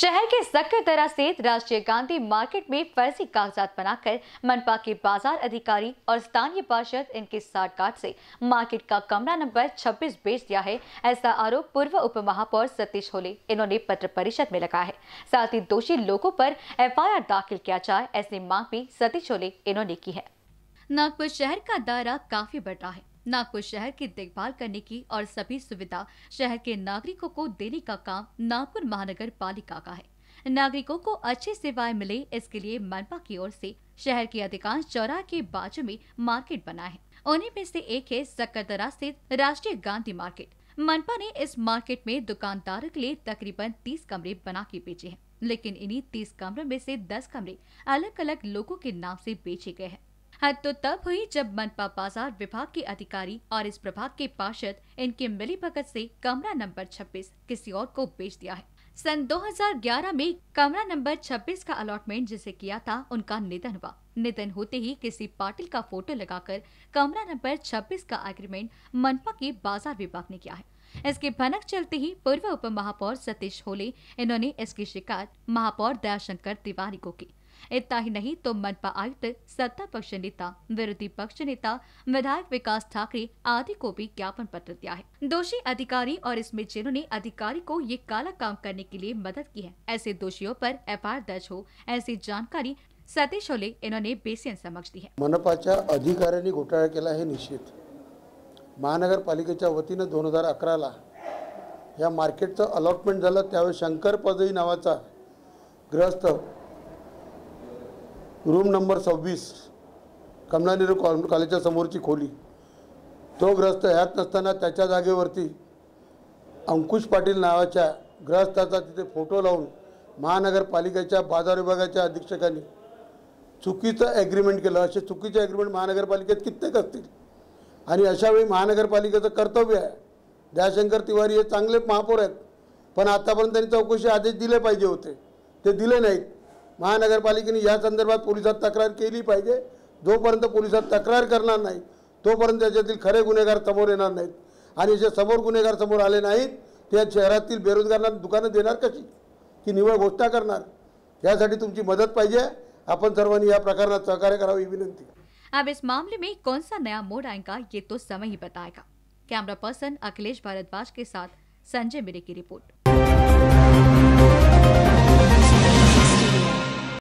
शहर के सक्करदरा स्थित राष्ट्रीय गांधी मार्केट में फर्जी कागजात बनाकर मनपा के बाजार अधिकारी और स्थानीय पार्षद इनके साठ साठगांठ से मार्केट का कमरा नंबर 26 बेच दिया है ऐसा आरोप पूर्व उप महापौर सतीश होले इन्होंने पत्र परिषद में लगाया है साथ ही दोषी लोगों पर एफआईआर दाखिल किया जाए ऐसी मांग भी सतीश होले इन्होंने की है नागपुर शहर का दायरा काफी बढ़ रहा है नागपुर शहर की देखभाल करने की और सभी सुविधा शहर के नागरिकों को देने का काम नागपुर महानगर पालिका का है नागरिकों को अच्छी सेवाएं मिले इसके लिए मनपा की ओर से शहर के अधिकांश चौराह के बाजू में मार्केट बना है उन्हीं में से एक है सकरदरा स्थित राष्ट्रीय गांधी मार्केट मनपा ने इस मार्केट में दुकानदारों के लिए तकरीबन तीस कमरे बना के बेचे हैं लेकिन इन्हीं तीस कमरों में से दस कमरे अलग अलग लोगों के नाम से बेचे गए हैं हद हाँ, तो तब हुई जब मनपा बाजार विभाग के अधिकारी और इस प्रभाग के पार्षद इनके मिली भगत से कमरा नंबर 26 किसी और को बेच दिया है सन 2011 में कमरा नंबर 26 का अलॉटमेंट जिसे किया था उनका निधन हुआ निधन होते ही किसी पाटिल का फोटो लगाकर कमरा नंबर 26 का एग्रीमेंट मनपा के बाजार विभाग ने किया है इसके भनक चलते ही पूर्व उप महापौर सतीश होले इन्होंने इसकी शिकायत महापौर दयाशंकर तिवारी को की इतना ही नहीं तो मनपा आयुक्त सत्ता पक्ष नेता विरोधी पक्ष नेता विधायक विकास ठाकरे आदि को भी ज्ञापन पत्र दिया है दोषी अधिकारी और इसमें जिन्होंने अधिकारी को ये काला काम करने के लिए मदद की है ऐसे दोषियों पर एफ दर्ज हो ऐसी जानकारी सतीश होले इन्होंने बेसियन समक्ष दी है मनपाच्या अधिकारी ने घोटाला के निश्चित पालिके वती दोन हजार अकराला या अलॉटमेंट शंकर पदई नावाचा ग्रस्त रूम नंबर सव्वीस कमलानेरू कॉल कॉलेजच्या समोरची खोली तो ग्रस्त ह्यात नसताना त्याच्या जागेवरती अंकुश पाटील नावाच्या ग्रस्ताचा तिथे फोटो लावून महानगरपालिकेच्या बाजार विभागाच्या अधीक्षकांनी चुकीचं ॲग्रीमेंट केलं असे चुकीचे ॲग्रीमेंट महानगरपालिकेत कित्येक असतील आणि अशावेळी महानगरपालिकेचं कर्तव्य आहे दयाशंकर तिवारी हे चांगले महापौर आहेत पण आतापर्यंत त्यांनी चौकशी आदेश दिले पाहिजे होते ते दिले नाहीत महानगरपालिकेने या संदर्भात पोलिसात तक्रार केली पाहिजे जोपर्यंत पोलिसात तक्रार करणार नाही तोपर्यंत त्याच्यातील खरे गुन्हेगार समोर येणार नाहीत आणि जे समोर गुन्हेगार समोर आले नाहीत त्या शहरातील बेरोजगारांना दुकानं देणार कशी की निवळ घोषणा करणार यासाठी तुमची मदत पाहिजे आपण सर्वांनी या प्रकरणात सहकार्य करावी विनंती अब इस मामले में कौन सा नया मोड़ आएगा ये तो समय ही बताएगा कैमरा पर्सन अखिलेश भारद्वाज के साथ संजय मिरे की रिपोर्ट